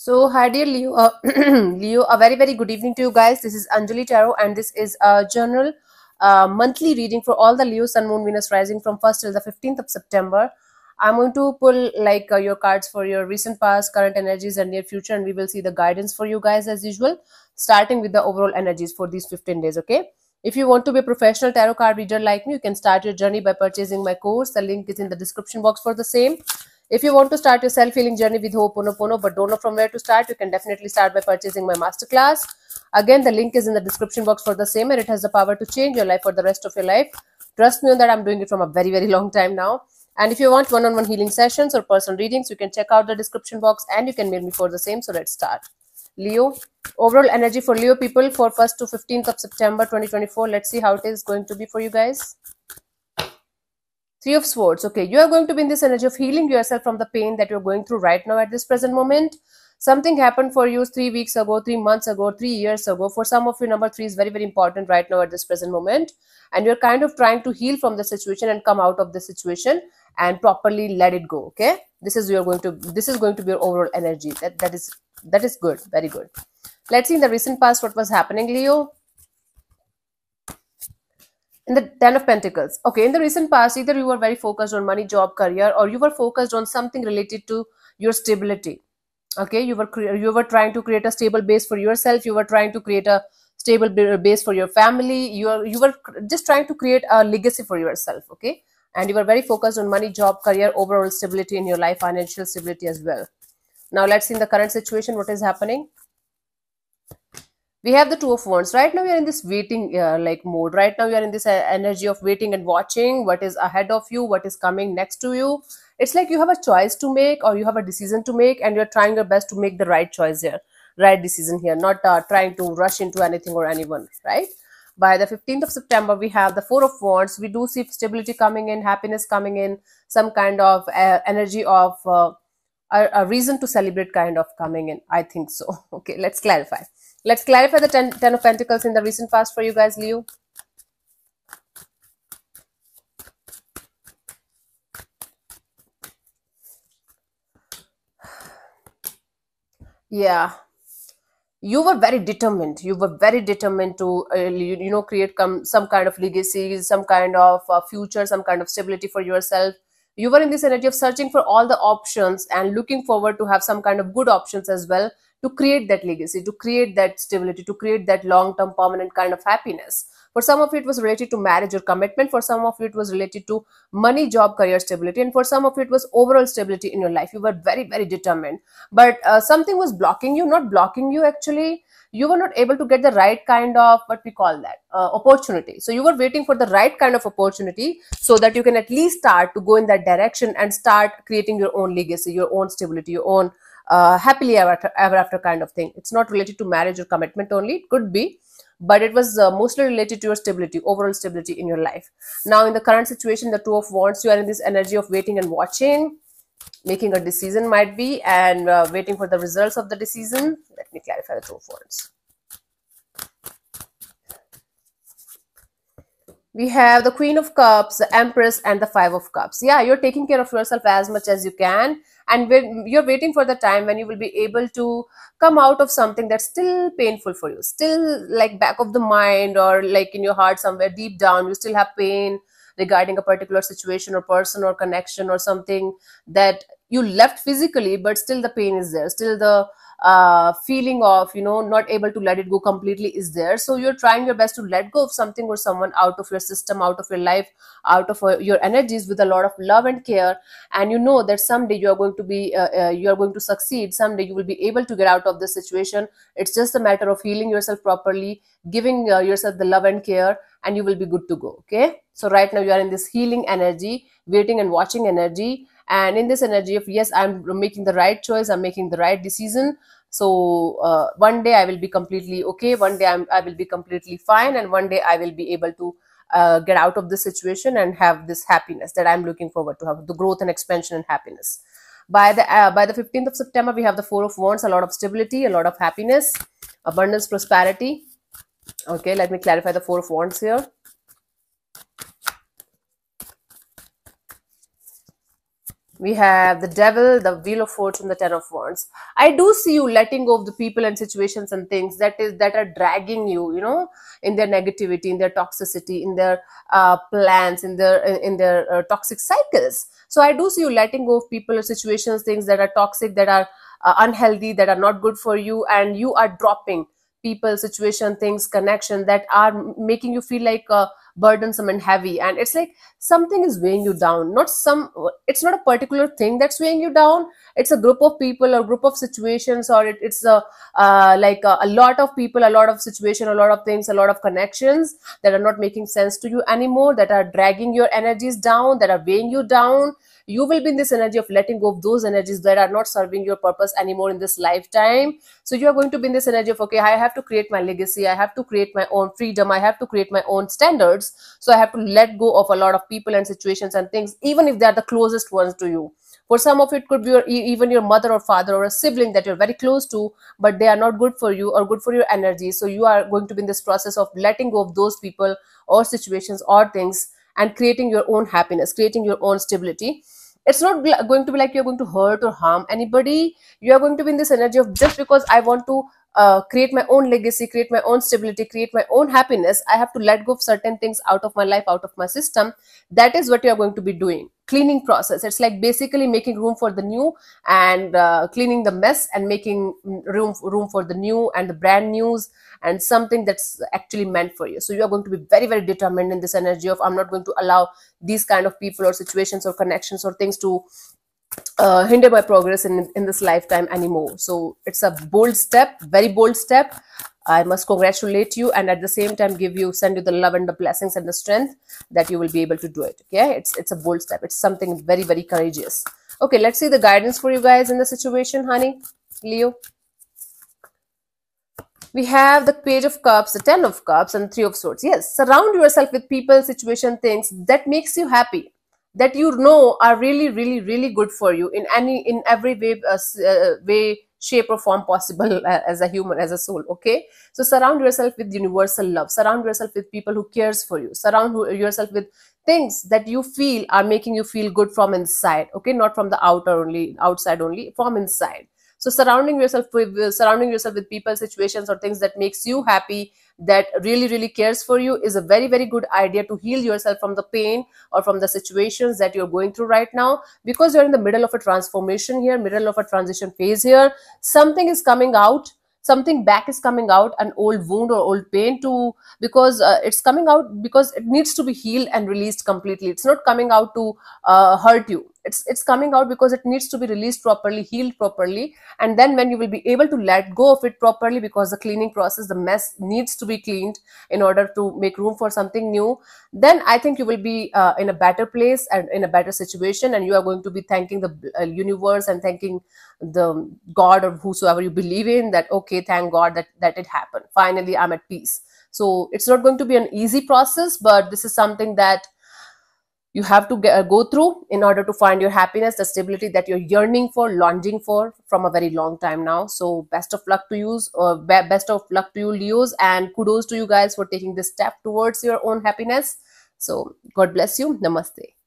So, hi dear Leo, uh, Leo, a very very good evening to you guys. This is Anjali Tarot, and this is a general uh, monthly reading for all the Leo Sun Moon Venus rising from 1st till the 15th of September. I'm going to pull like uh, your cards for your recent past, current energies, and near future, and we will see the guidance for you guys as usual, starting with the overall energies for these 15 days. Okay. If you want to be a professional tarot card reader like me, you can start your journey by purchasing my course. The link is in the description box for the same. If you want to start your self-healing journey with Ho'oponopono but don't know from where to start, you can definitely start by purchasing my masterclass. Again, the link is in the description box for the same and it has the power to change your life for the rest of your life. Trust me on that, I'm doing it from a very, very long time now. And if you want one-on-one -on -one healing sessions or personal readings, you can check out the description box and you can mail me for the same. So let's start. Leo, overall energy for Leo people for 1st to 15th of September 2024. Let's see how it is going to be for you guys. Three of Swords. Okay, you are going to be in this energy of healing yourself from the pain that you're going through right now at this present moment. Something happened for you three weeks ago, three months ago, three years ago. For some of you, number three is very, very important right now at this present moment. And you're kind of trying to heal from the situation and come out of the situation and properly let it go. Okay. This is you're going to this is going to be your overall energy. That that is that is good. Very good. Let's see in the recent past what was happening, Leo in the ten of pentacles okay in the recent past either you were very focused on money job career or you were focused on something related to your stability okay you were you were trying to create a stable base for yourself you were trying to create a stable base for your family you are you were just trying to create a legacy for yourself okay and you were very focused on money job career overall stability in your life financial stability as well now let's see in the current situation what is happening we have the two of wands right now we are in this waiting uh, like mode right now we are in this uh, energy of waiting and watching what is ahead of you what is coming next to you it's like you have a choice to make or you have a decision to make and you're trying your best to make the right choice here right decision here not uh, trying to rush into anything or anyone right by the 15th of september we have the four of wands we do see stability coming in happiness coming in some kind of uh, energy of uh, a, a reason to celebrate kind of coming in i think so okay let's clarify Let's clarify the ten, ten, of Pentacles in the recent past for you guys, Leo. Yeah. You were very determined. You were very determined to, uh, you, know, create com- some kind of legacy, some kind of uh, future, some kind of stability for yourself you were in this energy of searching for all the options and looking forward to have some kind of good options as well to create that legacy, to create that stability, to create that long term permanent kind of happiness. For some of it was related to marriage or commitment, for some of it was related to money, job, career stability, and for some of it was overall stability in your life. You were very, very determined, but uh, something was blocking you, not blocking you actually. You were not able to get the right kind of what we call that uh, opportunity. So you were waiting for the right kind of opportunity so that you can at least start to go in that direction and start creating your own legacy, your own stability, your own uh, happily ever after, ever after kind of thing. It's not related to marriage or commitment only. It could be, but it was uh, mostly related to your stability, overall stability in your life. Now, in the current situation, the two of wands, you are in this energy of waiting and watching, making a decision might be, and uh, waiting for the results of the decision. Let me clarify the two of wands. we have the queen of cups the empress and the five of cups yeah you're taking care of yourself as much as you can and when you're waiting for the time when you will be able to come out of something that's still painful for you still like back of the mind or like in your heart somewhere deep down you still have pain regarding a particular situation or person or connection or something that you left physically but still the pain is there still the uh, feeling of you know not able to let it go completely is there so you're trying your best to let go of something or someone out of your system out of your life out of uh, your energies with a lot of love and care and you know that someday you are going to be uh, uh, you are going to succeed someday you will be able to get out of this situation it's just a matter of healing yourself properly giving uh, yourself the love and care and you will be good to go okay so right now you are in this healing energy waiting and watching energy and in this energy of yes i'm making the right choice i'm making the right decision so uh, one day i will be completely okay one day I'm, i will be completely fine and one day i will be able to uh, get out of this situation and have this happiness that i'm looking forward to have the growth and expansion and happiness by the uh, by the 15th of september we have the four of wands a lot of stability a lot of happiness abundance prosperity okay let me clarify the four of wands here we have the devil the wheel of fortune the ten of wands i do see you letting go of the people and situations and things that is that are dragging you you know in their negativity in their toxicity in their uh, plans in their in their uh, toxic cycles so i do see you letting go of people or situations things that are toxic that are uh, unhealthy that are not good for you and you are dropping people situation things connection that are making you feel like uh, burdensome and heavy and it's like something is weighing you down not some it's not a particular thing that's weighing you down it's a group of people or group of situations or it, it's a uh, like a, a lot of people a lot of situation a lot of things a lot of connections that are not making sense to you anymore that are dragging your energies down that are weighing you down you will be in this energy of letting go of those energies that are not serving your purpose anymore in this lifetime so you are going to be in this energy of okay i have to create my legacy i have to create my own freedom i have to create my own standards so i have to let go of a lot of people and situations and things even if they are the closest ones to you for some of it could be your, even your mother or father or a sibling that you're very close to but they are not good for you or good for your energy so you are going to be in this process of letting go of those people or situations or things and creating your own happiness creating your own stability it's not going to be like you're going to hurt or harm anybody you're going to be in this energy of just because i want to uh, create my own legacy, create my own stability, create my own happiness, I have to let go of certain things out of my life, out of my system. That is what you are going to be doing. Cleaning process. It's like basically making room for the new and uh, cleaning the mess and making room room for the new and the brand news and something that's actually meant for you. So you are going to be very very determined in this energy of I'm not going to allow these kind of people or situations or connections or things to uh, hinder my progress in, in this lifetime anymore. So it's a bold step, very bold step. I must congratulate you and at the same time give you, send you the love and the blessings and the strength that you will be able to do it. Okay, it's it's a bold step. It's something very very courageous. Okay, let's see the guidance for you guys in the situation, honey, Leo. We have the Page of Cups, the Ten of Cups, and Three of Swords. Yes, surround yourself with people, situation, things that makes you happy that you know are really really really good for you in any in every way uh, uh way shape or form possible uh, as a human as a soul okay so surround yourself with universal love surround yourself with people who cares for you surround yourself with things that you feel are making you feel good from inside okay not from the outer only outside only from inside so surrounding yourself with surrounding yourself with people situations or things that makes you happy that really really cares for you is a very very good idea to heal yourself from the pain or from the situations that you're going through right now because you're in the middle of a transformation here middle of a transition phase here something is coming out something back is coming out an old wound or old pain to because uh, it's coming out because it needs to be healed and released completely it's not coming out to uh, hurt you it's it's coming out because it needs to be released properly healed properly and then when you will be able to let go of it properly because the cleaning process the mess needs to be cleaned in order to make room for something new then i think you will be uh, in a better place and in a better situation and you are going to be thanking the uh, universe and thanking the god or whosoever you believe in that okay thank god that that it happened finally i'm at peace so it's not going to be an easy process but this is something that you have to get, uh, go through in order to find your happiness, the stability that you're yearning for, longing for from a very long time now. So, best of luck to you, uh, best of luck to you, Leos, and kudos to you guys for taking this step towards your own happiness. So, God bless you. Namaste.